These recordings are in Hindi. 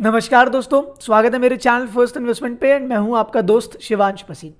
नमस्कार दोस्तों स्वागत है मेरे चैनल फर्स्ट इन्वेस्टमेंट पे एंड मैं हूं आपका दोस्त Shivansh Pasi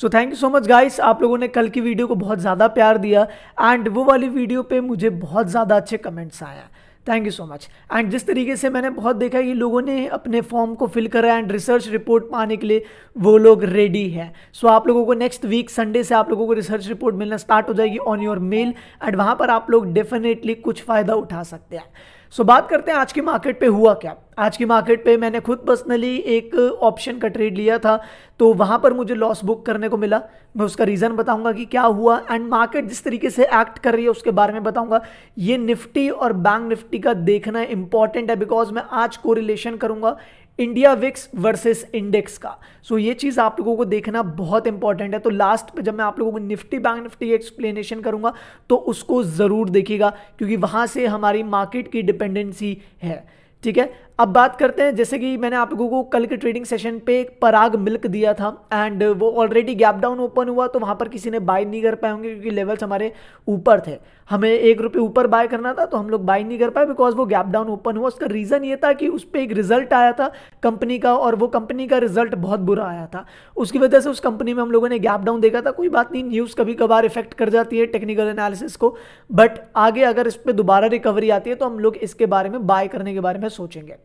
so thank you so much guys आप लोगों ने कल की वीडियो को बहुत ज़्यादा प्यार दिया एंड वो वाली वीडियो पे मुझे बहुत ज़्यादा अच्छे कमेंट्स आया thank you so much and जिस तरीके से मैंने बहुत देखा कि लोगों ने अपने फॉर्म को फिल करा एंड रिसर्च रिपोर्ट पाने के लिए वो लोग रेडी है सो so, आप लोगों को नेक्स्ट वीक संडे से आप लोगों को रिसर्च रिपोर्ट मिलना स्टार्ट हो जाएगी ऑन योर मेल एंड वहाँ पर आप लोग डेफिनेटली कुछ फ़ायदा उठा सकते हैं सो so, बात करते हैं आज की मार्केट पे हुआ क्या आज की मार्केट पे मैंने खुद पर्सनली एक ऑप्शन का ट्रेड लिया था तो वहाँ पर मुझे लॉस बुक करने को मिला मैं उसका रीज़न बताऊंगा कि क्या हुआ एंड मार्केट जिस तरीके से एक्ट कर रही है उसके बारे में बताऊंगा ये निफ्टी और बैंक निफ्टी का देखना इंपॉर्टेंट है बिकॉज मैं आज रिलेशन करूंगा इंडिया विक्स वर्सेस इंडेक्स का सो so, ये चीज़ आप लोगों को देखना बहुत इंपॉर्टेंट है तो लास्ट पर जब मैं आप लोगों को निफ्टी बैंक निफ्टी एक्सप्लेनेशन करूँगा तो उसको ज़रूर देखिएगा क्योंकि वहाँ से हमारी मार्केट की डिपेंडेंसी है ठीक है अब बात करते हैं जैसे कि मैंने आप लोगों को कल के ट्रेडिंग सेशन पे पराग मिल्क दिया था एंड वो ऑलरेडी गैप डाउन ओपन हुआ तो वहाँ पर किसी ने बाय नहीं कर पाए होंगे क्योंकि लेवल्स हमारे ऊपर थे हमें एक रुपये ऊपर बाय करना था तो हम लोग बाय नहीं कर पाए बिकॉज वो गैप डाउन ओपन हुआ उसका रीज़न ये था कि उस पर एक रिजल्ट आया था कंपनी का और वो कंपनी का रिजल्ट बहुत बुरा आया था उसकी वजह से उस कंपनी में हम लोगों ने गैप डाउन देखा था कोई बात नहीं न्यूज़ कभी कभार इफेक्ट कर जाती है टेक्निकल एनालिसिस को बट आगे अगर इस पर दोबारा रिकवरी आती है तो हम लोग इसके बारे में बाय करने के बारे में सोचेंगे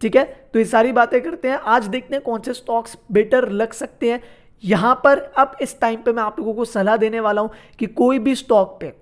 ठीक है तो ये सारी बातें करते हैं आज देखते हैं कौन से स्टॉक्स बेटर लग सकते हैं यहां पर अब इस टाइम पे मैं आप लोगों को सलाह देने वाला हूं कि कोई भी स्टॉक पे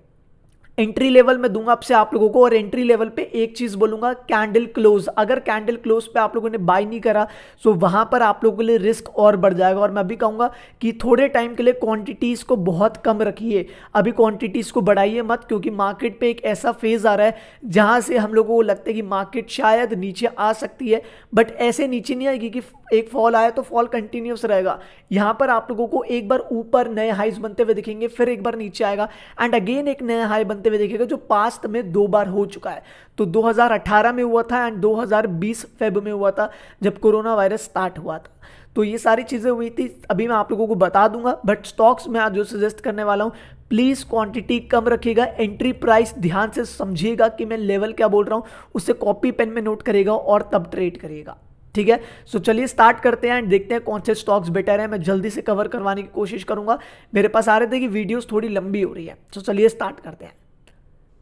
एंट्री लेवल में दूंगा आपसे आप लोगों को और एंट्री लेवल पे एक चीज़ बोलूंगा कैंडल क्लोज अगर कैंडल क्लोज पे आप लोगों ने बाय नहीं करा तो वहाँ पर आप लोगों के लिए रिस्क और बढ़ जाएगा और मैं अभी कहूँगा कि थोड़े टाइम के लिए क्वांटिटीज़ को बहुत कम रखिए अभी क्वांटिटीज़ को बढ़ाइए मत क्योंकि मार्केट पर एक ऐसा फेज़ आ रहा है जहाँ से हम लोगों को लगता है कि मार्केट शायद नीचे आ सकती है बट ऐसे नीचे नहीं आएगी कि एक फॉल आया तो फॉल कंटिन्यूस रहेगा यहाँ पर आप लोगों को एक बार ऊपर नए हाइज बनते हुए दिखेंगे फिर एक बार नीचे आएगा एंड अगेन एक नया हाई बनते हुए देखेगा जो पास्ट में दो बार हो चुका है तो 2018 में हुआ था एंड 2020 फेब में हुआ था जब कोरोना वायरस स्टार्ट हुआ था तो ये सारी चीज़ें हुई थी अभी मैं आप लोगों को बता दूंगा बट स्टॉक्स में आज जो सजेस्ट करने वाला हूँ प्लीज़ क्वांटिटी कम रखिएगा एंट्री प्राइस ध्यान से समझिएगा कि मैं लेवल क्या बोल रहा हूँ उससे कॉपी पेन में नोट करेगा और तब ट्रेड करेगा ठीक है सो so, चलिए स्टार्ट करते हैं एंड देखते हैं कौन से स्टॉक्स बेटर है मैं जल्दी से कवर करवाने की कोशिश करूंगा मेरे पास आ रहे थे कि वीडियोस थोड़ी लंबी हो रही है सो so, चलिए स्टार्ट करते हैं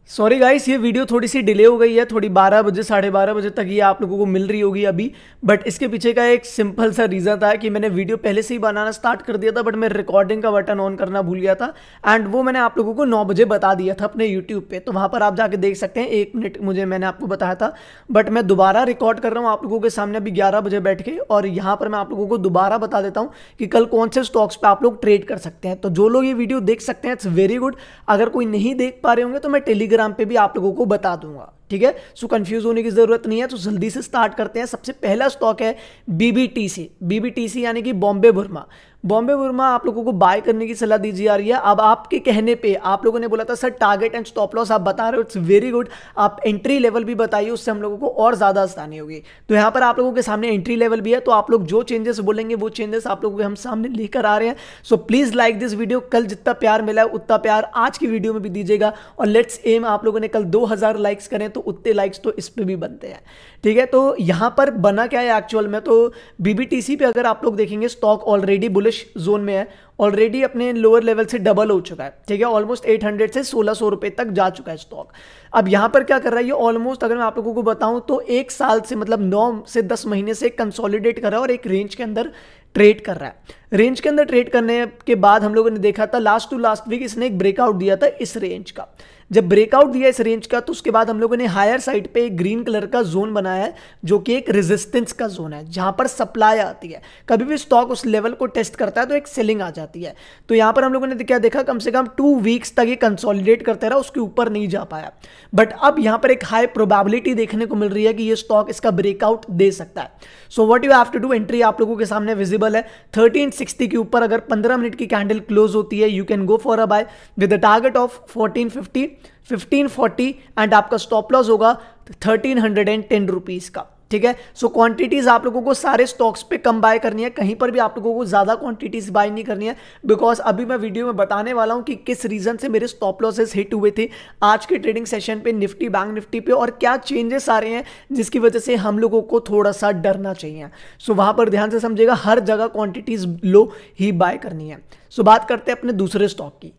सॉरी गाइस ये वीडियो थोड़ी सी डिले हो गई है थोड़ी 12 बजे साढ़े बारह बजे तक ये आप लोगों को मिल रही होगी अभी बट इसके पीछे का एक सिंपल सा रीज़न था कि मैंने वीडियो पहले से ही बनाना स्टार्ट कर दिया था बट मैं रिकॉर्डिंग का बटन ऑन करना भूल गया था एंड वो मैंने आप लोगों को नौ बजे बता दिया था अपने यूट्यूब पर तो वहाँ पर आप जाके देख सकते हैं एक मिनट मुझे मैंने आपको बताया था बट मैं दोबारा रिकॉर्ड कर रहा हूँ आप लोगों के सामने अभी ग्यारह बजे बैठ के और यहाँ पर मैं आप लोगों को दोबारा बता देता हूँ कि कल कौन से स्टॉक्स पर आप लोग ट्रेड कर सकते हैं तो जो लोग ये वीडियो देख सकते हैं इट्स वेरी गुड अगर कोई नहीं देख पा रहे होंगे तो मैं टेलीग्राम टेलीग्राम पे भी आप लोगों को बता दूंगा ठीक है सो कंफ्यूज होने की ज़रूरत नहीं है तो जल्दी से स्टार्ट करते हैं सबसे पहला स्टॉक है बीबीटीसी बीबीटीसी यानी कि बॉम्बे बुरमा बॉम्बे बुरमा आप लोगों को बाय करने की सलाह दी जा रही है अब आपके कहने पे आप लोगों ने बोला था sir target and stop loss आप बता रहे हो इट्स वेरी गुड आप एंट्री लेवल भी बताइए उससे हम लोगों को और ज़्यादा आसानी होगी तो यहाँ पर आप लोगों के सामने एंट्री लेवल भी है तो आप लोग जो चेंजेस बोलेंगे वो चेंजेस आप लोगों के हम सामने लेकर आ रहे हैं so please like this video कल जितना प्यार मिला है उतना प्यार आज की वीडियो में भी दीजिएगा और लेट्स एम आप लोगों ने कल दो लाइक्स करें तो उतने लाइक्स तो इस पर भी बनते हैं ठीक है तो यहाँ पर बना क्या है एक्चुअल में तो बीबीटीसी पे अगर आप लोग देखेंगे stock already bullet bullish zone में है ऑलरेडी अपने लोअर लेवल से डबल हो चुका है ठीक है ऑलमोस्ट 800 से सोलह सौ रुपए तक जा चुका है स्टॉक अब यहां पर क्या कर रहा है ये ऑलमोस्ट अगर मैं आप लोगों को बताऊं तो एक साल से मतलब नौ से दस महीने से कंसोलिडेट कर रहा है और एक रेंज के अंदर ट्रेड कर रहा है रेंज के अंदर ट्रेड करने के बाद हम लोगों ने देखा था लास्ट टू लास्ट वीक इसने एक ब्रेकआउट दिया था इस रेंज का जब ब्रेकआउट दिया इस रेंज का तो उसके बाद हम लोगों ने हायर साइड पे एक ग्रीन कलर का जोन बनाया है जो कि एक रेजिस्टेंस का जोन है जहां पर सप्लाई आती है कभी भी स्टॉक उस लेवल को टेस्ट करता है तो एक सेलिंग आ जाती है तो यहां पर हम लोगों ने क्या देखा कम से कम टू वीक्स तक ये कंसोलिडेट करते रहा उसके ऊपर नहीं जा पाया बट अब यहां पर एक हाई प्रोबेबिलिटी देखने को मिल रही है कि ये स्टॉक इसका ब्रेकआउट दे सकता है so what you have to do entry आप लोगों के सामने विजिबल पॉसिबल है थर्टीन सिक्सटी के ऊपर अगर पंद्रह मिनट की कैंडल क्लोज होती है you can go for a buy with a target of fourteen fifty fifteen forty and आपका स्टॉप लॉस होगा thirteen hundred and ten rupees का ठीक है सो क्वांटिटीज आप लोगों को सारे स्टॉक्स पे कम बाय करनी है कहीं पर भी आप लोगों को ज़्यादा क्वांटिटीज बाय नहीं करनी है बिकॉज अभी मैं वीडियो में बताने वाला हूँ कि किस रीज़न से मेरे स्टॉप लॉसेस हिट हुए थे आज के ट्रेडिंग सेशन पे निफ्टी बैंक निफ्टी पे और क्या चेंजेस आ रहे हैं जिसकी वजह से हम लोगों को थोड़ा सा डरना चाहिए सो so, वहाँ पर ध्यान से समझेगा हर जगह क्वांटिटीज लो ही बाय करनी है सो so, बात करते हैं अपने दूसरे स्टॉक की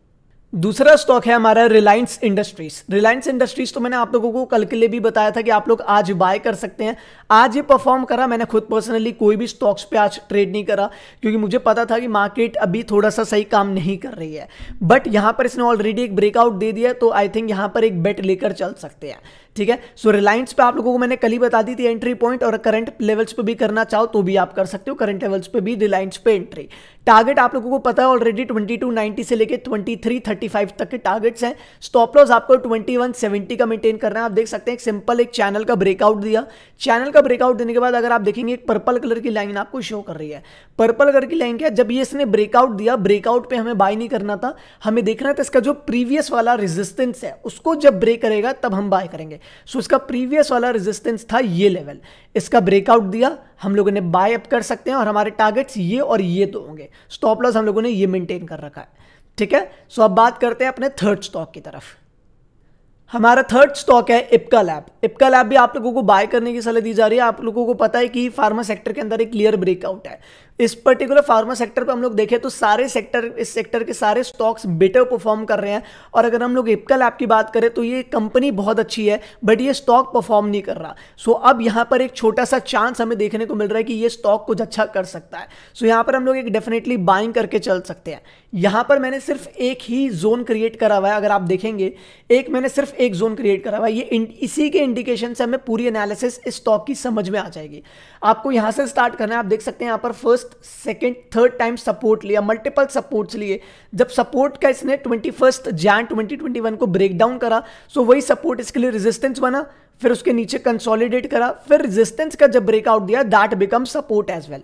दूसरा स्टॉक है हमारा रिलायंस इंडस्ट्रीज रिलायंस इंडस्ट्रीज तो मैंने आप लोगों को कल के लिए भी बताया था कि आप लोग आज बाय कर सकते हैं आज ये परफॉर्म करा मैंने खुद पर्सनली कोई भी स्टॉक्स पे आज ट्रेड नहीं करा क्योंकि मुझे पता था कि मार्केट अभी थोड़ा सा सही काम नहीं कर रही है बट यहां पर इसने ऑलरेडी एक ब्रेकआउट दे दिया तो आई थिंक यहां पर एक बेट लेकर चल सकते हैं ठीक है सो रिलायंस पे आप लोगों को मैंने कल ही बता दी थी एंट्री पॉइंट और करंट लेवल्स पे भी करना चाहो तो भी आप कर सकते हो करंट लेवल्स पे भी रिलायंस पे एंट्री टारगेट आप लोगों को पता है ऑलरेडी 2290 से लेके 2335 तक के टारगेट्स हैं स्टॉप लॉस आपको 2170 का मेंटेन करना है आप देख सकते हैं एक सिंपल एक चैनल का ब्रेकआउट दिया चैनल का ब्रेकआउट देने के बाद अगर आप देखेंगे एक पर्पल कलर की लाइन आपको शो कर रही है पर्पल कलर की लाइन क्या जब ये इसने ब्रेकआउट दिया ब्रेकआउट पे हमें बाय नहीं करना था हमें देखना था इसका जो प्रीवियस वाला रेजिस्टेंस है उसको जब ब्रेक करेगा तब हम बाय करेंगे सो इसका प्रीवियस वाला रेजिस्टेंस था ये लेवल इसका ब्रेकआउट दिया हम लोगों ने बाय अप कर सकते हैं और हमारे टारगेट्स ये और ये तो होंगे स्टॉप लॉस हम लोगों ने ये मेंटेन कर रखा है ठीक है सो अब बात करते हैं अपने थर्ड स्टॉक की तरफ हमारा थर्ड स्टॉक है इपका लैब इपका लैब भी आप लोगों को बाय करने की सलाह दी जा रही है आप लोगों को पता है कि फार्मा सेक्टर के अंदर एक क्लियर ब्रेकआउट है इस पर्टिकुलर फार्मा सेक्टर पर हम लोग देखें तो सारे सेक्टर इस सेक्टर के सारे स्टॉक्स बेटर परफॉर्म कर रहे हैं और अगर हम लोग इपकल ऐप की बात करें तो ये कंपनी बहुत अच्छी है बट ये स्टॉक परफॉर्म नहीं कर रहा सो so, अब यहाँ पर एक छोटा सा चांस हमें देखने को मिल रहा है कि ये स्टॉक कुछ अच्छा कर सकता है सो so, यहाँ पर हम लोग एक डेफिनेटली बाइंग करके चल सकते हैं यहाँ पर मैंने सिर्फ एक ही जोन क्रिएट करा हुआ है अगर आप देखेंगे एक मैंने सिर्फ एक जोन क्रिएट करा हुआ है ये इसी के इंडिकेशन से हमें पूरी एनालिसिस इस स्टॉक की समझ में आ जाएगी आपको यहाँ से स्टार्ट करना है आप देख सकते हैं यहाँ पर first first second third time support लिया मल्टीपल सपोर्ट लिए जब सपोर्ट का इसने twenty first Jan twenty twenty one को ब्रेक डाउन करा सो वही सपोर्ट इसके लिए रेजिस्टेंस बना फिर उसके नीचे कंसोलिडेट करा फिर रेजिस्टेंस का जब ब्रेकआउट दिया that become support as well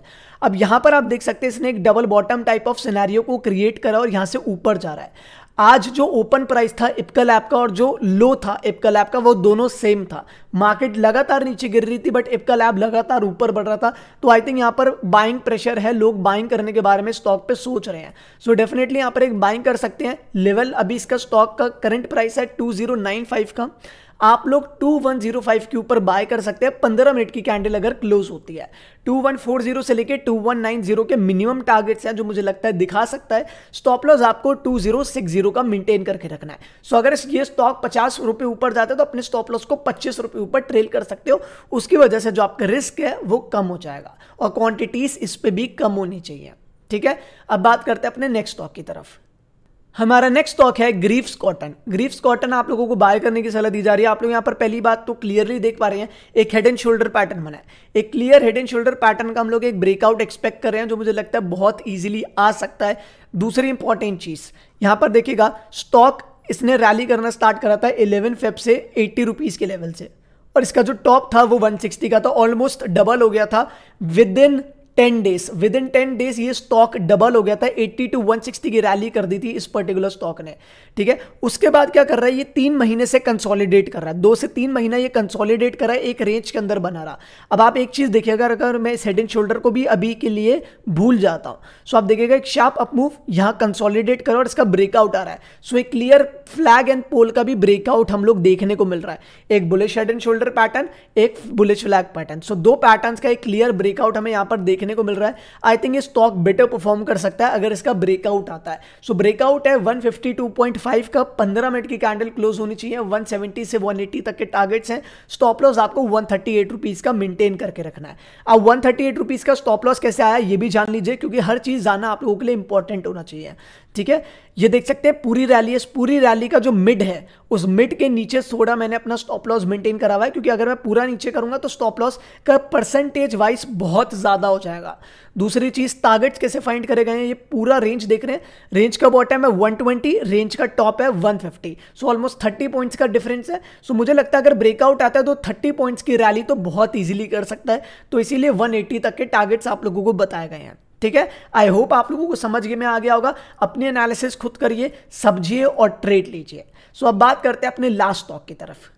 अब यहां पर आप देख सकते हैं इसने एक double bottom type of scenario को क्रिएट करा और यहां से ऊपर जा रहा है आज जो ओपन प्राइस था इपकल ऐप का और जो लो था इपकल ऐप का वो दोनों सेम था मार्केट लगातार नीचे गिर रही थी बट इपकल ऐप लगातार ऊपर बढ़ रहा था तो आई थिंक यहाँ पर बाइंग प्रेशर है लोग बाइंग करने के बारे में स्टॉक पे सोच रहे हैं सो डेफिनेटली यहाँ पर एक बाइंग कर सकते हैं लेवल अभी इसका स्टॉक का करंट प्राइस है टू का आप लोग 2105 के ऊपर बाय कर सकते हैं 15 मिनट की कैंडल अगर क्लोज होती है 2140 से लेके 2190 के मिनिमम टारगेट्स हैं जो मुझे लगता है दिखा सकता है स्टॉप लॉस आपको 2060 का मेंटेन करके रखना है सो so, अगर ये स्टॉक पचास रुपये ऊपर जाता है तो अपने स्टॉप लॉस को पच्चीस रुपये ऊपर ट्रेल कर सकते हो उसकी वजह से जो आपका रिस्क है वो कम हो जाएगा और क्वांटिटीज इस पर भी कम होनी चाहिए ठीक है अब बात करते हैं अपने नेक्स्ट स्टॉक की तरफ हमारा नेक्स्ट स्टॉक है ग्रीफ्स कॉटन ग्रीफ्स कॉटन आप लोगों को बाय करने की सलाह दी जा रही है आप लोग यहाँ पर पहली बात तो क्लियरली देख पा रहे हैं एक हेड एंड शोल्डर पैटर्न बना है एक clear head and shoulder pattern का हम लोग एक ब्रेकआउट एक्सपेक्ट कर रहे हैं जो मुझे लगता है बहुत ईजिली आ सकता है दूसरी इंपॉर्टेंट चीज़ यहाँ पर देखिएगा स्टॉक इसने रैली करना स्टार्ट करा था इलेवन फेब से एट्टी रुपीज़ के लेवल से और इसका जो टॉप था वो 160 का था ऑलमोस्ट डबल हो गया था within ten days within ten days ये स्टॉक डबल हो गया था 80 टू 160 की रैली कर दी थी इस पर्टिकुलर स्टॉक ने ठीक है उसके बाद क्या कर रहा है ये तीन महीने से कंसोलिडेट कर रहा है दो से तीन महीना ये कंसोलिडेट कर रहा है एक रेंज के अंदर बना रहा अब आप एक चीज़ देखिएगा अगर मैं इस हेड एंड शोल्डर को भी अभी के लिए भूल जाता हूं सो आप देखिएगा एक शार्प अप मूव यहाँ कंसोलिडेट करो और इसका ब्रेकआउट आ रहा है सो एक क्लियर फ्लैग एंड पोल का भी ब्रेकआउट हम लोग देखने को मिल रहा है एक bullish head and shoulder pattern एक बुलिश फ्लैग पैटर्न सो दो पैटर्न का एक क्लियर ब्रेकआउट हमें यहां पर देखने देखने को मिल रहा है आई थिंक ये स्टॉक बेटर परफॉर्म कर सकता है अगर इसका ब्रेकआउट आता है सो so, ब्रेकआउट है 152.5 का 15 मिनट की कैंडल क्लोज होनी चाहिए 170 से 180 तक के टारगेट्स हैं स्टॉप लॉस आपको वन थर्टी का मेंटेन करके रखना है अब वन थर्टी का स्टॉप लॉस कैसे आया ये भी जान लीजिए क्योंकि हर चीज़ जाना आप लोगों के लिए इंपॉर्टेंट होना चाहिए ठीक है ये देख सकते हैं पूरी रैली है पूरी रैली का जो मिड है उस मिड के नीचे सोडा मैंने अपना स्टॉप लॉस मेंटेन करा हुआ है क्योंकि अगर मैं पूरा नीचे करूंगा तो स्टॉप लॉस का परसेंटेज वाइज बहुत ज़्यादा हो जाएगा दूसरी चीज़ टारगेट्स कैसे फाइंड करे गए हैं ये पूरा रेंज देख रहे हैं रेंज का बॉटम है वन ट्वेंटी रेंज का टॉप है fifty so almost thirty points का डिफरेंस है सो so, मुझे लगता है अगर ब्रेकआउट आता है तो थर्टी पॉइंट्स की रैली तो बहुत ईजिली कर सकता है तो इसीलिए वन तक के टारगेट्स आप लोगों को बताए गए हैं ठीक है आई होप आप लोगों को समझ में आ गया होगा अपने एनालिसिस खुद करिए समझिए और ट्रेड लीजिए सो अब बात करते हैं अपने लास्ट स्टॉक की तरफ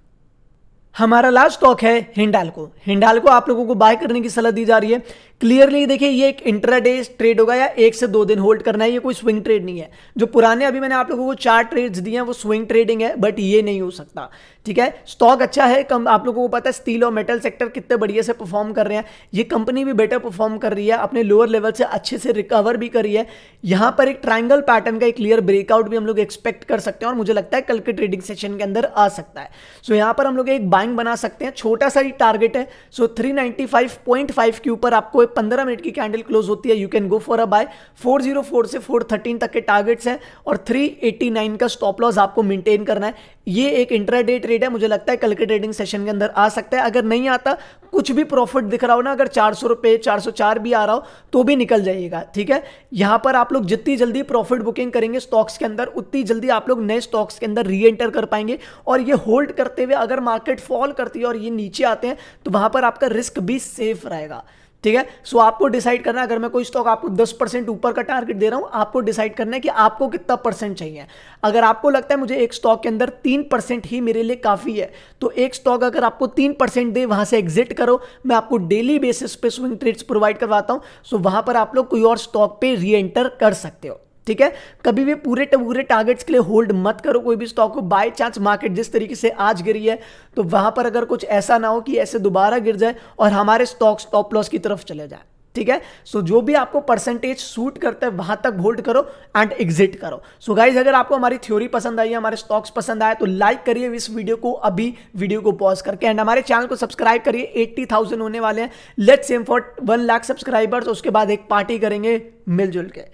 हमारा लास्ट स्टॉक है हिंडालको हिंडालको आप लोगों को बाय करने की सलाह दी जा रही है क्लियरली देखिए ये एक इंट्राडे ट्रेड होगा या एक से दो दिन होल्ड करना है ये कोई स्विंग ट्रेड नहीं है जो पुराने अभी मैंने आप लोगों को चार ट्रेड्स दिए हैं वो स्विंग ट्रेडिंग है बट ये नहीं हो सकता ठीक है स्टॉक अच्छा है कम आप लोगों को पता है स्टील और मेटल सेक्टर कितने बढ़िया से परफॉर्म कर रहे हैं ये कंपनी भी बेटर परफॉर्म कर रही है अपने लोअर लेवल से अच्छे से रिकवर भी कर रही है यहाँ पर एक ट्राइंगल पैटर्न का एक क्लियर ब्रेकआउट भी हम लोग एक्सपेक्ट कर सकते हैं और मुझे लगता है कल के ट्रेडिंग सेशन के अंदर आ सकता है सो यहाँ पर हम लोग एक बाइंग बना सकते हैं छोटा सा ही टारगेट है सो थ्री के ऊपर आपको पंद्रह मिनट की कैंडल क्लोज होती है you can go for a buy 404 से 413 तक के टारगेट्स हैं और 389 का स्टॉप लॉस आपको मेंटेन करना है ये एक इंट्राडे ट्रेड है मुझे लगता है कल के ट्रेडिंग सेशन के अंदर आ सकता है अगर नहीं आता कुछ भी प्रॉफिट दिख रहा हो ना अगर चार सौ रुपये चार सौ चार भी आ रहा हो तो भी निकल जाइएगा ठीक है यहाँ पर आप लोग जितनी जल्दी प्रॉफिट बुकिंग करेंगे स्टॉक्स के अंदर उतनी जल्दी आप लोग नए स्टॉक्स के अंदर री एंटर कर पाएंगे और ये होल्ड करते हुए अगर मार्केट फॉल करती है और ये नीचे आते हैं तो वहाँ पर आपका रिस्क भी सेफ रहेगा ठीक है सो आपको डिसाइड करना अगर मैं कोई स्टॉक आपको 10 परसेंट ऊपर का टारगेट दे रहा हूं आपको डिसाइड करना है कि आपको कितना परसेंट चाहिए अगर आपको लगता है मुझे एक स्टॉक के अंदर तीन परसेंट ही मेरे लिए काफ़ी है तो एक स्टॉक अगर आपको तीन परसेंट दे वहां से एग्जिट करो मैं आपको डेली बेसिस पे स्विंग ट्रेड्स प्रोवाइड करवाता हूं सो वहां पर आप लोग कोई और स्टॉक पर री एंटर कर सकते हो ठीक है कभी भी पूरे पूरे टारगेट्स के लिए होल्ड मत करो कोई भी स्टॉक को बाय चांस मार्केट जिस तरीके से आज गिरी है तो वहां पर अगर कुछ ऐसा ना हो कि ऐसे दोबारा गिर जाए और हमारे स्टॉक स्टॉप लॉस की तरफ चले जाए ठीक है सो so, जो भी आपको परसेंटेज सूट करता है वहां तक होल्ड करो एंड एग्जिट करो सो so, गाइज अगर आपको हमारी थ्योरी पसंद आई है हमारे स्टॉक्स पसंद आए तो लाइक करिए इस वीडियो को अभी वीडियो को पॉज करके एंड हमारे चैनल को सब्सक्राइब करिए 80,000 होने वाले हैं let's same for one lakh subscribers उसके बाद एक पार्टी करेंगे मिलजुल के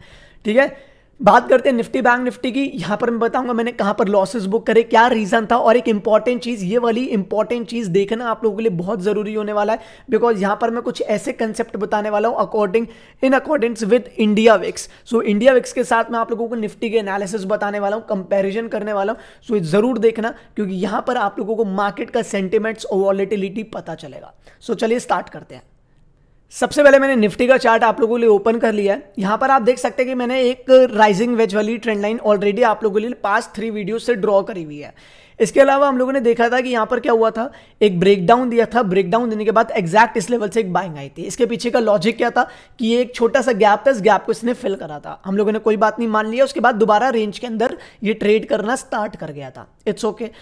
ठीक है बात करते हैं निफ्टी बैंक निफ्टी की यहाँ पर मैं बताऊंगा मैंने कहाँ पर लॉसेस बुक करे क्या रीज़न था और एक इंपॉर्टेंट चीज़ ये वाली इंपॉर्टेंट चीज़ देखना आप लोगों के लिए बहुत ज़रूरी होने वाला है बिकॉज यहाँ पर मैं कुछ ऐसे कंसेप्ट बताने वाला हूँ according in accordings with India VIX so India VIX के साथ मैं आप लोगों को निफ्टी के एनालिसिस बताने वाला हूँ कंपेरिजन करने वाला हूँ सो so, ज़रूर देखना क्योंकि यहाँ पर आप लोगों को मार्केट का सेंटिमेंट्स और वॉलिटिलिटी पता चलेगा सो so, चलिए स्टार्ट करते हैं सबसे पहले मैंने निफ्टी का चार्ट आप लोगों के लिए ओपन कर लिया है यहाँ पर आप देख सकते हैं कि मैंने एक राइजिंग वेज वाली ट्रेंड लाइन ऑलरेडी आप लोगों के लिए पास थ्री वीडियो से ड्रॉ करी हुई है इसके अलावा हम लोगों ने देखा था कि यहाँ पर क्या हुआ था एक ब्रेकडाउन दिया था ब्रेकडाउन देने के बाद एग्जैक्ट इस लेवल से एक बाइंग आई थी इसके पीछे का लॉजिक क्या था कि ये एक छोटा सा गैप था इस गैप को इसने फिल करा था हम लोगों ने कोई बात नहीं मान लिया उसके बाद दोबारा रेंज के अंदर ये ट्रेड करना स्टार्ट कर गया था इट्स ओके okay.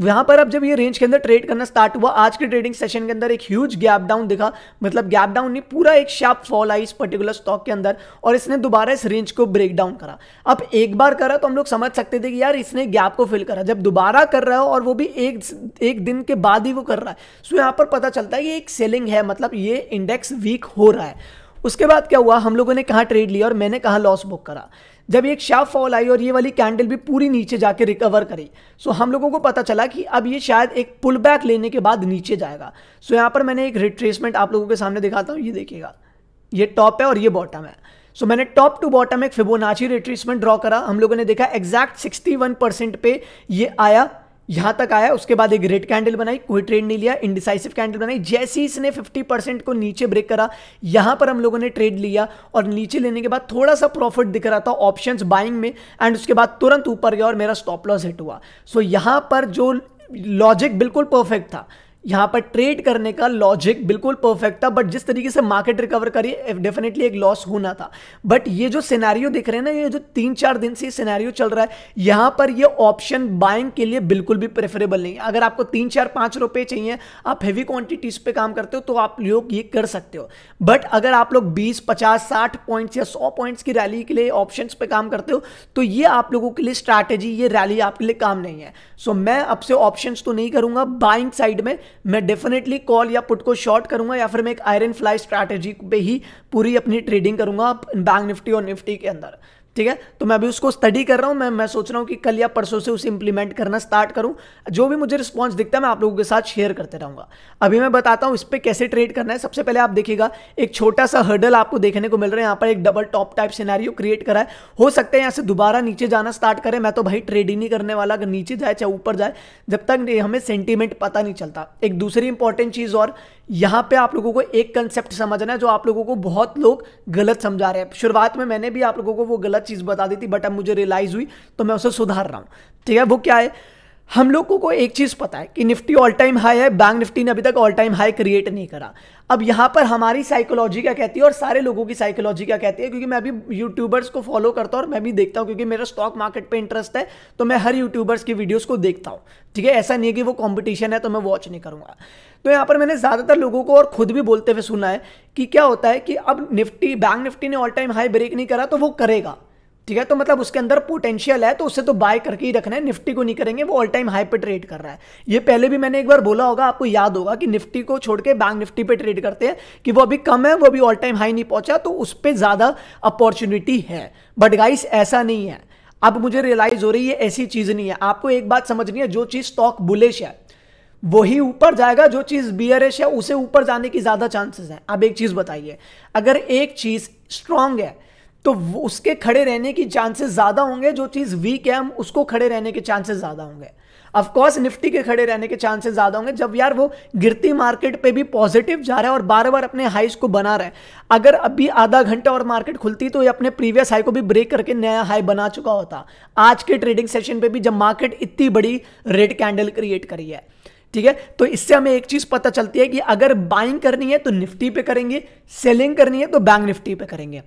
वहां पर अब जब ये रेंज के अंदर ट्रेड करना स्टार्ट हुआ आज के ट्रेडिंग सेशन के अंदर एक ह्यूज गैप डाउन दिखा मतलब गैप डाउन नहीं पूरा एक शार्प फॉल आई इस पर्टिकुलर स्टॉक के अंदर और इसने दोबारा इस रेंज को ब्रेक डाउन करा अब एक बार करा तो हम लोग समझ सकते थे कि यार इसने गैप को फिल करा जब दोबारा कर रहा है और वो भी एक एक दिन के बाद ही वो कर रहा है सो तो यहाँ पर पता चलता है ये एक सेलिंग है मतलब ये इंडेक्स वीक हो रहा है उसके बाद क्या हुआ हम लोगों ने कहा ट्रेड लिया और मैंने कहा लॉस बुक करा जब एक शार्प फॉल आई और ये वाली कैंडल भी पूरी नीचे जाके रिकवर करी सो हम लोगों को पता चला कि अब ये शायद एक पुल बैक लेने के बाद नीचे जाएगा सो यहाँ पर मैंने एक रिट्रेसमेंट आप लोगों के सामने दिखाता हूँ ये देखिएगा ये टॉप है और ये बॉटम है सो so, मैंने टॉप टू बॉटम एक फिबोनाची रिट्रेसमेंट ड्रॉ करा हम लोगों ने देखा एग्जैक्ट 61 परसेंट पे ये आया यहां तक आया उसके बाद एक रेड कैंडल बनाई कोई ट्रेड नहीं लिया इंडिसाइसिव कैंडल बनाई जैसे ही इसने 50 परसेंट को नीचे ब्रेक करा यहां पर हम लोगों ने ट्रेड लिया और नीचे लेने के बाद थोड़ा सा प्रॉफिट दिख रहा था ऑप्शंस बाइंग में एंड उसके बाद तुरंत ऊपर गया और मेरा स्टॉप लॉस हिट हुआ सो so यहां पर जो लॉजिक बिल्कुल परफेक्ट था यहाँ पर ट्रेड करने का लॉजिक बिल्कुल परफेक्ट था बट जिस तरीके से मार्केट रिकवर करी डेफिनेटली eh, एक लॉस होना था बट ये जो सिनेरियो दिख रहे हैं ना ये जो तीन चार दिन से सिनेरियो चल रहा है यहाँ पर ये ऑप्शन बाइंग के लिए बिल्कुल भी प्रेफरेबल नहीं है अगर आपको तीन चार पाँच रुपये चाहिए आप हैवी क्वांटिटीज पे काम करते हो तो आप लोग ये कर सकते हो बट अगर आप लोग बीस पचास साठ पॉइंट्स या सौ पॉइंट्स की रैली के लिए ऑप्शन पे काम करते हो तो ये आप लोगों के लिए स्ट्रैटेजी ये रैली आपके लिए काम नहीं है सो so, मैं आपसे ऑप्शन तो नहीं करूंगा बाइंग साइड में मैं डेफिनेटली कॉल या पुट को शॉर्ट करूंगा या फिर मैं एक आयरन फ्लाई स्ट्रैटेजी पे ही पूरी अपनी ट्रेडिंग करूंगा बैंक निफ्टी और निफ्टी के अंदर ठीक है तो मैं अभी उसको स्टडी कर रहा हूँ मैं मैं सोच रहा हूँ कि कल या परसों से उसे इंप्लीमेंट करना स्टार्ट करूँ जो भी मुझे रिस्पॉन्स दिखता है मैं आप लोगों के साथ शेयर करते रहूँगा अभी मैं बताता हूँ इस पर कैसे ट्रेड करना है सबसे पहले आप देखिएगा एक छोटा सा हर्डल आपको देखने को मिल रहा है यहाँ पर एक double top type scenario create करा है हो सकता है यहाँ से दोबारा नीचे जाना स्टार्ट करें मैं तो भाई ट्रेड ही नहीं करने वाला अगर नीचे जाए चाहे ऊपर जाए जब तक हमें सेंटीमेंट पता नहीं चलता एक दूसरी इंपॉर्टेंट चीज़ और यहाँ पे आप लोगों को एक कंसेप्ट समझना है जो आप लोगों को बहुत लोग गलत समझा रहे हैं शुरुआत में मैंने भी आप लोगों को वो गलत चीज़ बता दी थी बट अब मुझे रियलाइज़ हुई तो मैं उसे सुधार रहा हूँ ठीक है वो क्या है हम लोगों को एक चीज़ पता है कि निफ्टी ऑल टाइम हाई है बैंक निफ्टी ने अभी तक ऑल टाइम हाई क्रिएट नहीं करा अब यहाँ पर हमारी साइकोलॉजी क्या कहती है और सारे लोगों की साइकोलॉजी क्या कहती है क्योंकि मैं भी यूट्यूबर्स को फॉलो करता हूँ और मैं भी देखता हूँ क्योंकि मेरा स्टॉक मार्केट पे इंटरेस्ट है तो मैं हर यूट्यूबर्स की वीडियोज़ को देखता हूँ ठीक है ऐसा नहीं है कि वो कॉम्पिटिशन है तो मैं वॉच नहीं करूँगा तो यहाँ पर मैंने ज़्यादातर लोगों को और खुद भी बोलते हुए सुना है कि क्या होता है कि अब निफ्टी बैंक निफ्टी ने ऑल टाइम हाई ब्रेक नहीं करा तो वो करेगा ठीक है तो मतलब उसके अंदर पोटेंशियल है तो उससे तो बाय करके ही रखना है निफ्टी को नहीं करेंगे वो ऑल टाइम हाई पे ट्रेड कर रहा है ये पहले भी मैंने एक बार बोला होगा आपको याद होगा कि निफ्टी को छोड़ के बैंक निफ्टी पे ट्रेड करते हैं कि वो अभी कम है वो अभी ऑल टाइम हाई नहीं पहुंचा तो उस पर ज़्यादा अपॉर्चुनिटी है बट गाइस ऐसा नहीं है अब मुझे रियलाइज़ हो रही है ऐसी चीज़ नहीं है आपको एक बात समझनी है जो चीज़ स्टॉक बुलिश है वही ऊपर जाएगा जो चीज़ बियरिश है उसे ऊपर जाने की ज़्यादा चांसेस हैं अब एक चीज़ बताइए अगर एक चीज़ स्ट्रांग है तो उसके खड़े रहने की चांसेस ज़्यादा होंगे जो चीज़ वीक है हम उसको खड़े रहने के चांसेस ज़्यादा होंगे ऑफकोर्स निफ्टी के खड़े रहने के चांसेस ज़्यादा होंगे जब यार वो गिरती मार्केट पे भी पॉजिटिव जा रहा है और बार बार अपने हाईस को बना रहा है अगर अभी आधा घंटा और मार्केट खुलती तो ये अपने प्रीवियस हाई को भी ब्रेक करके नया हाई बना चुका होता आज के ट्रेडिंग सेशन पर भी जब मार्केट इतनी बड़ी रेड कैंडल क्रिएट करी है ठीक है तो इससे हमें एक चीज पता चलती है कि अगर बाइंग करनी है तो निफ्टी पे करेंगे सेलिंग करनी है तो बैंक निफ्टी पे करेंगे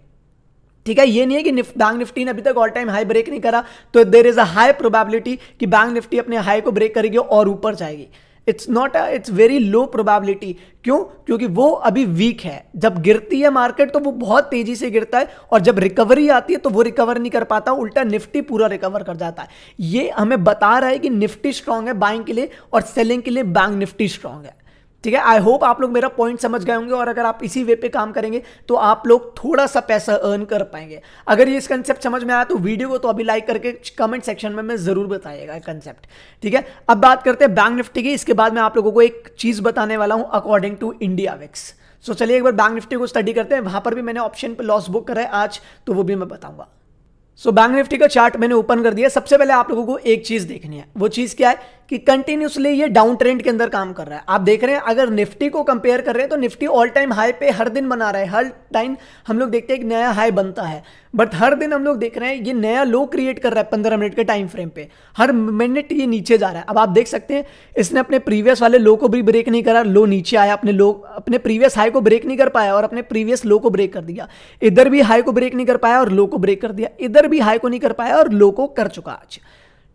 ठीक है ये नहीं है कि निफ, बैंक निफ्टी ने अभी तक ऑल टाइम हाई ब्रेक नहीं करा तो there is a high probability कि बैंक निफ्टी अपने हाई को ब्रेक करेगी और ऊपर जाएगी it's not a it's very low probability क्यों क्योंकि वो अभी वीक है जब गिरती है मार्केट तो वो बहुत तेजी से गिरता है और जब रिकवरी आती है तो वो रिकवर नहीं कर पाता उल्टा निफ्टी पूरा रिकवर कर जाता है ये हमें बता रहा है कि निफ्टी स्ट्रांग है बाइंग के लिए और सेलिंग के लिए बैंक निफ्टी स्ट्रांग है ठीक है आई होप आप लोग मेरा पॉइंट समझ गए होंगे और अगर आप इसी वे पे काम करेंगे तो आप लोग थोड़ा सा पैसा अर्न कर पाएंगे अगर ये कंसेप्ट समझ में आया तो वीडियो को तो अभी लाइक करके कमेंट सेक्शन में मैं ज़रूर बताएगा कंसेप्ट ठीक है अब बात करते हैं बैंक निफ्टी की इसके बाद मैं आप लोगों को एक चीज़ बताने वाला हूं according to India VIX so चलिए एक बार बैंक निफ्टी को स्टडी करते हैं वहां पर भी मैंने ऑप्शन पर लॉस बुक करा है आज तो वो भी मैं बताऊंगा सो बैंक निफ्टी का चार्ट मैंने ओपन कर दिया सबसे पहले आप लोगों को एक चीज देखनी है वो चीज क्या है कि कंटिन्यूसली ये डाउन ट्रेंड के अंदर काम कर रहा है आप देख रहे हैं अगर निफ्टी को कंपेयर कर रहे हैं तो निफ्टी ऑल टाइम हाई पे हर दिन बना रहा है हर टाइम हम लोग देखते हैं एक नया हाई बनता है बट हर दिन हम लोग देख रहे हैं ये नया लो क्रिएट कर रहा है पंद्रह मिनट के टाइम फ्रेम पे हर मिनट ये नीचे जा रहा है अब आप देख सकते हैं इसने अपने प्रीवियस वाले लो को भी ब्रेक नहीं करा लो नीचे आया अपने लो अपने प्रीवियस हाई को ब्रेक नहीं कर पाया और अपने प्रीवियस लो को ब्रेक कर दिया इधर भी हाई को ब्रेक नहीं कर पाया और लो को ब्रेक कर दिया इधर भी हाई को नहीं कर पाया और लो को कर चुका आज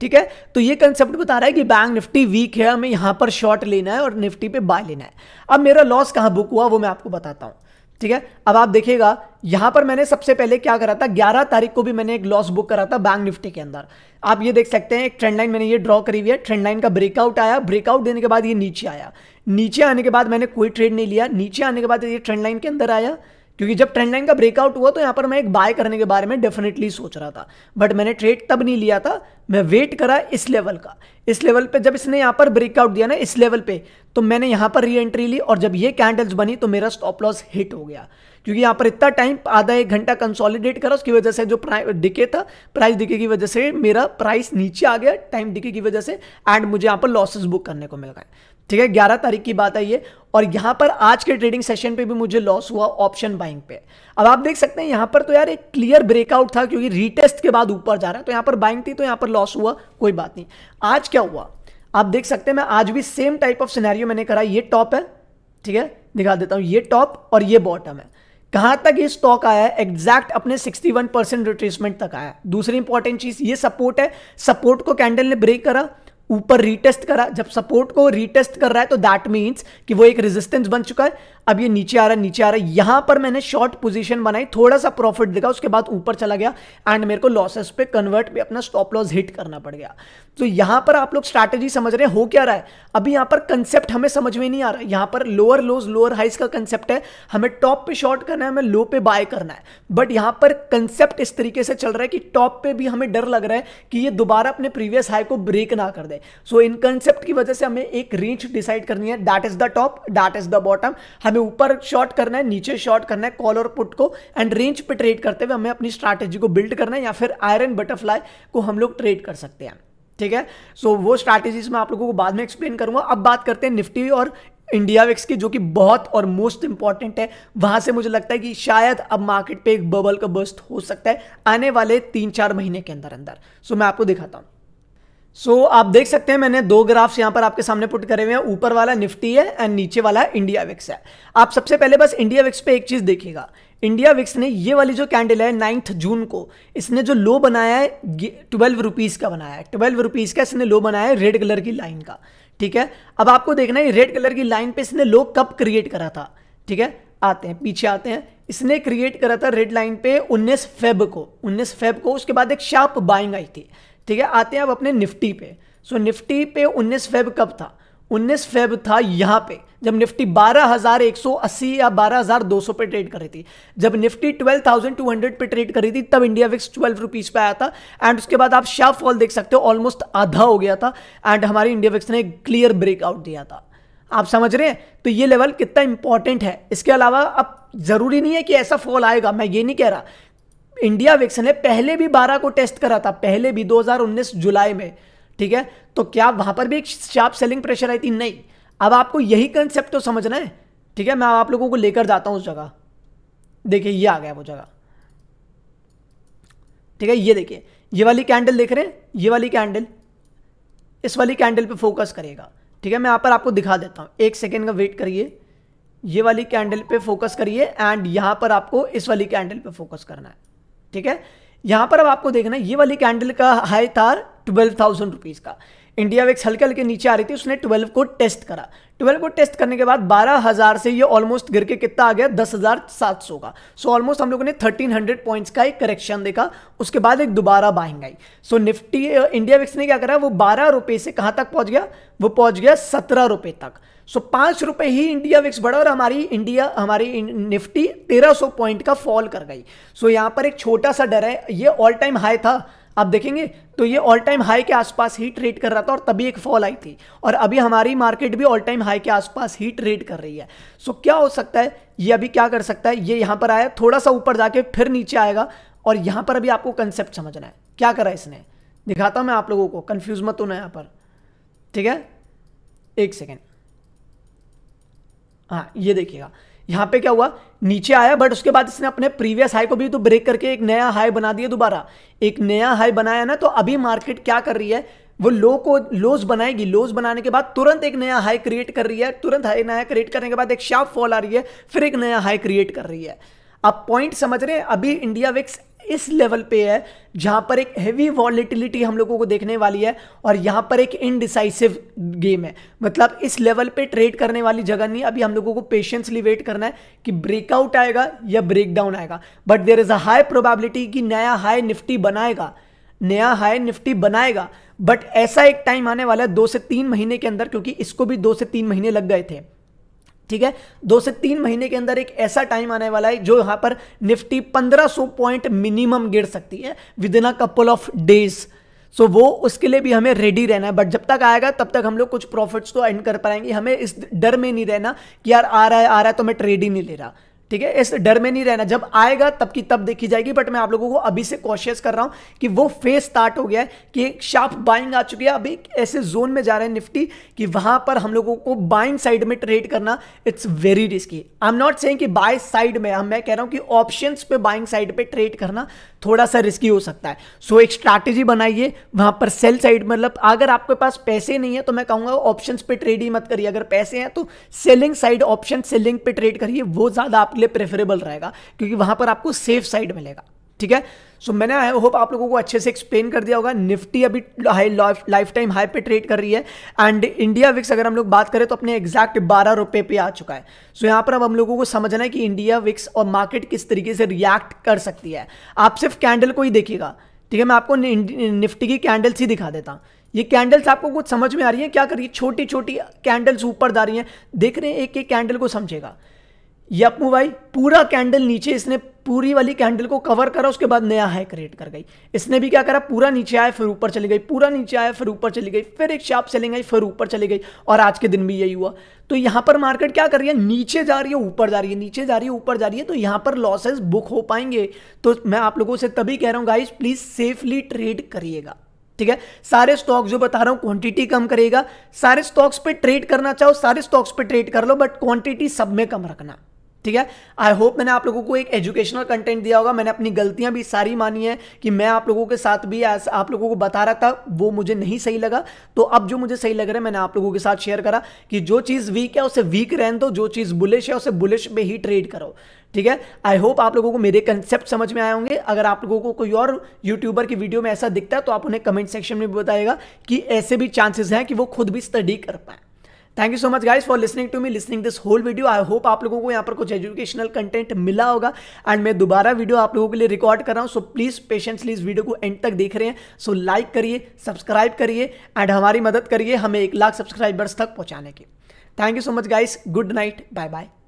ठीक है तो ये कंसेप्ट बता रहा है कि बैंक निफ्टी वीक है हमें यहां पर शॉर्ट लेना है और निफ्टी पे बाय लेना है अब मेरा लॉस कहां बुक हुआ वो मैं आपको बताता हूं ठीक है अब आप देखिएगा यहां पर मैंने सबसे पहले क्या करा था ग्यारह तारीख को भी मैंने एक लॉस बुक करा था बैंक निफ्टी के अंदर आप ये देख सकते हैं एक ट्रेंड लाइन मैंने ये ड्रॉ करी हुई है ट्रेंड लाइन का ब्रेकआउट आया ब्रेकआउट देने के बाद ये नीचे आया नीचे आने के बाद मैंने कोई ट्रेड नहीं लिया नीचे आने के बाद ये ट्रेंड लाइन के अंदर आया क्योंकि जब ट्रेंड लाइन का ब्रेकआउट हुआ तो यहां पर मैं एक बाय करने के बारे में डेफिनेटली सोच रहा था बट मैंने ट्रेड तब नहीं लिया था मैं वेट करा इस लेवल का इस लेवल पे जब इसने यहां पर ब्रेकआउट दिया ना इस लेवल पे तो मैंने यहां पर री एंट्री ली और जब ये कैंडल्स बनी तो मेरा स्टॉप लॉस हिट हो गया क्योंकि यहां पर इतना टाइम आधा एक घंटा कंसोलिडेट करा उसकी वजह से जो डिके था प्राइस डिके की वजह से मेरा प्राइस नीचे आ गया टाइम डिके की वजह से एंड मुझे यहां पर लॉसेस बुक करने को मिल गए ठीक है ग्यारह तारीख की बात है ये और यहां पर आज के ट्रेडिंग सेशन पे भी मुझे लॉस हुआ ऑप्शन बाइंग पे अब आप देख सकते हैं यहां पर तो यार एक क्लियर ब्रेकआउट था क्योंकि रीटेस्ट के बाद ऊपर जा रहा है तो यहां पर बाइंग थी तो यहां पर लॉस हुआ कोई बात नहीं आज क्या हुआ आप देख सकते हैं मैं आज भी सेम टाइप ऑफ सिनेरियो मैंने करा ये टॉप है ठीक है दिखा देता हूं ये टॉप और ये बॉटम है कहां तक ये स्टॉक आया है एग्जैक्ट अपने 61 परसेंट रिट्रेसमेंट तक आया दूसरी इंपॉर्टेंट चीज ये सपोर्ट है सपोर्ट को कैंडल ने ब्रेक करा ऊपर रीटेस्ट करा जब सपोर्ट को रीटेस्ट कर रहा है तो दैट मीन्स कि वो एक रेजिस्टेंस बन चुका है अब ये नीचे आ रहा है नीचे आ रहा है यहां पर मैंने शॉर्ट पोजीशन बनाई थोड़ा सा प्रॉफिट देखा उसके बाद ऊपर चला गया एंड मेरे को लॉसेस पे कन्वर्ट भी अपना स्टॉप लॉस हिट करना पड़ गया तो यहां पर आप लोग स्ट्रैटेजी समझ रहे हैं हो क्या रहा है अभी यहां पर कंसेप्ट हमें समझ में नहीं आ रहा है यहां पर लोअर लोज लोअर हाइस का कंसेप्ट है हमें टॉप पे शॉर्ट करना है हमें लो पे बाय करना है बट यहां पर कंसेप्ट इस तरीके से चल रहा है कि टॉप पे भी हमें डर लग रहा है कि ये दोबारा अपने प्रीवियस हाई को ब्रेक ना कर दे सो so, इन कंसेप्ट की वजह से हमें एक रेंज डिसाइड करनी है that is the top that is the bottom हमें ऊपर शॉर्ट करना है नीचे शॉर्ट करना है कॉल और पुट को एंड रेंज पे ट्रेड करते हुए हमें अपनी स्ट्रैटेजी को बिल्ड करना है या फिर आयरन बटरफ्लाई को हम लोग ट्रेड कर सकते हैं ठीक है सो so, वो स्ट्रैटेजीज मैं आप लोगों को बाद में एक्सप्लेन करूंगा अब बात करते हैं निफ्टी और इंडिया वेक्स की जो कि बहुत और मोस्ट इंपॉर्टेंट है वहां से मुझे लगता है कि शायद अब मार्केट पे एक बबल का बस्त हो सकता है आने वाले तीन चार महीने के अंदर अंदर सो so, मैं आपको दिखाता हूँ सो so, आप देख सकते हैं मैंने दो ग्राफ्स यहां पर आपके सामने पुट करे हुए हैं ऊपर वाला निफ्टी है एंड नीचे वाला इंडिया विक्स है आप सबसे पहले बस इंडिया विक्स पे एक चीज़ देखिएगा इंडिया विक्स ने ये वाली जो कैंडल है नाइन्थ जून को इसने जो लो बनाया है ट्वेल्व रुपीज़ का बनाया है ट्वेल्व रुपीज़ का इसने लो बनाया है रेड कलर की लाइन का ठीक है अब आपको देखना है रेड कलर की लाइन पे इसने लो कब क्रिएट करा था ठीक है आते हैं पीछे आते हैं इसने क्रिएट करा था रेड लाइन पे 19 फेब को 19 फेब को उसके बाद एक शार्प बाइंग आई थी ठीक है आते हैं अब अपने निफ्टी पे सो निफ्टी पे 19 फेब कब था 19 फेब था यहाँ पे जब निफ्टी 12,180 या 12,200 पे ट्रेड कर रही थी जब निफ्टी 12,200 पे ट्रेड कर रही थी तब इंडिया विक्स ट्वेल्व रुपीज़ पे आया था एंड उसके बाद आप शार्प फॉल देख सकते हो ऑलमोस्ट आधा हो गया था एंड हमारी इंडिया विक्स ने क्लियर ब्रेकआउट दिया था आप समझ रहे हैं तो ये लेवल कितना इंपॉर्टेंट है इसके अलावा अब ज़रूरी नहीं है कि ऐसा फॉल आएगा मैं ये नहीं कह रहा इंडिया वैक्सीन ने पहले भी बारह को टेस्ट करा था पहले भी 2019 जुलाई में ठीक है तो क्या वहां पर भी एक शार्प सेलिंग प्रेशर आई थी नहीं अब आपको यही कंसेप्ट तो समझना है ठीक है मैं आप लोगों को लेकर जाता हूँ उस जगह देखिए ये आ गया वो जगह ठीक है ये देखिए ये वाली कैंडल देख रहे हैं ये वाली कैंडल इस वाली कैंडल पे फोकस करेगा ठीक है मैं यहाँ पर आपको दिखा देता हूँ एक सेकेंड का वेट करिए ये वाली कैंडल पे फोकस करिए एंड यहां पर आपको इस वाली कैंडल पे फोकस करना है ठीक है यहां पर अब आपको देखना ये वाली कैंडल का हाई था ट्वेल्व थाउजेंड रुपीज़ का इंडिया वेक्स हल्के हल्के नीचे आ रही थी उसने ट्वेल्व को टेस्ट करा ट्वेल्व को टेस्ट करने के बाद बारह हज़ार से ये ऑलमोस्ट गिर के कितना आ गया दस हज़ार सात सौ का सो so, ऑलमोस्ट हम लोगों ने थर्टीन हंड्रेड पॉइंट्स का एक करेक्शन देखा उसके बाद एक दोबारा बाइंग आई so so, Nifty India VIX ने क्या करा वो बारह से कहां तक पहुंच गया वो पहुंच गया सत्रह तक सो पांच रुपए ही इंडिया विक्स बढ़ा और हमारी इंडिया हमारी निफ्टी तेरह सौ पॉइंट का फॉल कर गई सो so, पर एक छोटा सा डर है ये ऑल टाइम हाई था आप देखेंगे तो ये ऑल टाइम हाई के आसपास ही ट्रेड कर रहा था और तभी एक फॉल आई थी और अभी हमारी मार्केट भी ऑल टाइम हाई के आसपास ही ट्रेड कर रही है सो so, क्या हो सकता है ये अभी क्या कर सकता है ये यहां पर आया थोड़ा सा ऊपर जाके फिर नीचे आएगा और यहां पर अभी आपको कंसेप्ट समझना है क्या करा इसने दिखाता हूं मैं आप लोगों को कंफ्यूज मत होना यहां पर ठीक है एक सेकेंड हाँ ये देखिएगा यहाँ पे क्या हुआ नीचे आया बट उसके बाद इसने अपने प्रीवियस हाई को भी तो ब्रेक करके एक नया हाई बना दिया दोबारा एक नया हाई बनाया ना तो अभी मार्केट क्या कर रही है वो लो को लोज बनाएगी लोज बनाने के बाद तुरंत एक नया हाई क्रिएट कर रही है तुरंत हाई नया क्रिएट करने के बाद एक शार्प फॉल आ रही है फिर एक नया हाई क्रिएट कर रही है अब पॉइंट समझ रहे हैं अभी इंडिया विक्स इस लेवल पे है जहां पर एक हैवी वॉलिटिलिटी हम लोगों को देखने वाली है और यहां पर एक इनडिसाइसिव गेम है मतलब इस लेवल पे ट्रेड करने वाली जगह नहीं अभी हम लोगों को पेशेंसली वेट करना है कि ब्रेकआउट आएगा या ब्रेकडाउन आएगा but there is a high probability कि नया हाई निफ्टी बनाएगा नया हाई निफ्टी बनाएगा बट ऐसा एक टाइम आने वाला है दो से तीन महीने के अंदर क्योंकि इसको भी दो से तीन महीने लग गए थे ठीक है दो से तीन महीने के अंदर एक ऐसा टाइम आने वाला है जो यहां पर निफ्टी 1500 पॉइंट मिनिमम गिर सकती है within a couple of days so वो उसके लिए भी हमें रेडी रहना है बट जब तक आएगा तब तक हम लोग कुछ प्रॉफिट्स तो अर्न कर पाएंगे हमें इस डर में नहीं रहना कि यार आ रहा है आ रहा है तो मैं ट्रेड ही नहीं ले रहा ठीक है इस डर में नहीं रहना जब आएगा तब की तब देखी जाएगी बट मैं आप लोगों को अभी से कॉशियस कर रहा हूं कि वो फेस स्टार्ट हो गया है कि एक शार्प बाइंग आ चुकी है अभी ऐसे जोन में जा रहे हैं निफ्टी कि वहां पर हम लोगों को बाइंग साइड में ट्रेड करना it's very risky I am not saying कि बाय साइड में मैं कह रहा हूं कि ऑप्शन पे बाइंग साइड पे ट्रेड करना थोड़ा सा रिस्की हो सकता है सो so, एक स्ट्रैटेजी बनाइए वहां पर सेल साइड मतलब अगर आपके पास पैसे नहीं है तो मैं कहूंगा ऑप्शन पे ट्रेड ही मत करिए अगर पैसे हैं तो सेलिंग साइड ऑप्शन सेलिंग पे ट्रेड करिए वो ज़्यादा आपके लिए प्रेफरेबल रहेगा क्योंकि वहां पर आपको सेफ साइड मिलेगा ठीक है सो so, मैंने आई होप आप लोगों को अच्छे से एक्सप्लेन कर दिया होगा निफ्टी अभी हाई लाइफ टाइम हाई पे ट्रेड कर रही है एंड इंडिया विक्स अगर हम लोग बात करें तो अपने एग्जैक्ट बारह रुपये पे आ चुका है सो so, यहाँ पर अब हम लोगों को समझना है कि इंडिया विक्स और मार्केट किस तरीके से रिएक्ट कर सकती है आप सिर्फ कैंडल को ही देखिएगा ठीक है मैं आपको निफ्टी की कैंडल्स ही दिखा देता हूँ ये कैंडल्स आपको कुछ समझ में आ रही है क्या करिए छोटी छोटी कैंडल्स ऊपर जा रही हैं देख रहे हैं एक एक कैंडल को समझेगा यप्पू भाई पूरा कैंडल नीचे इसने पूरी वाली कैंडल को कवर करा उसके बाद नया हाई क्रिएट कर गई इसने भी क्या करा पूरा नीचे आया फिर ऊपर चली गई पूरा नीचे आया फिर ऊपर चली गई फिर एक शार्प सेलिंग आई फिर ऊपर चली गई और आज के दिन भी यही हुआ तो यहां पर मार्केट क्या कर रही है नीचे जा रही है ऊपर जा रही है नीचे जा रही है ऊपर जा रही है तो यहां पर लॉसेज बुक हो पाएंगे तो मैं आप लोगों से तभी कह रहा हूं गाइज प्लीज़ सेफली ट्रेड करिएगा ठीक है सारे स्टॉक्स जो बता रहा हूं क्वांटिटी कम करेगा सारे स्टॉक्स पे ट्रेड करना चाहो सारे स्टॉक्स पे ट्रेड कर लो बट क्वांटिटी सब में कम रखना ठीक है आई होप मैंने आप लोगों को एक एजुकेशनल कंटेंट दिया होगा मैंने अपनी गलतियां भी सारी मानी है कि मैं आप लोगों के साथ भी आप लोगों को बता रहा था वो मुझे नहीं सही लगा तो अब जो मुझे सही लग रहा है मैंने आप लोगों के साथ शेयर करा कि जो चीज़ वीक है उसे वीक रहने दो जो चीज़ बुलिश है उसे बुलिश में ही ट्रेड करो ठीक है आई होप आप लोगों को मेरे कंसेप्ट समझ में आए होंगे अगर आप लोगों को कोई और यूट्यूबर की वीडियो में ऐसा दिखता है तो आप उन्हें कमेंट सेक्शन में भी बताएगा कि ऐसे भी चांसेस हैं कि वो खुद भी स्टडी कर पाए thank you so much guys for listening to me listening this whole video I hope आप लोगों को यहाँ पर कुछ एजुकेशनल कंटेंट मिला होगा एंड मैं दोबारा वीडियो आप लोगों के लिए रिकॉर्ड कर रहा हूँ सो प्लीज़ पेशेंसली इस वीडियो को एंड तक देख रहे हैं सो लाइक करिए सब्सक्राइब करिए एंड हमारी मदद करिए हमें एक लाख सब्सक्राइबर्स तक पहुँचाने की thank you so much guys good night bye bye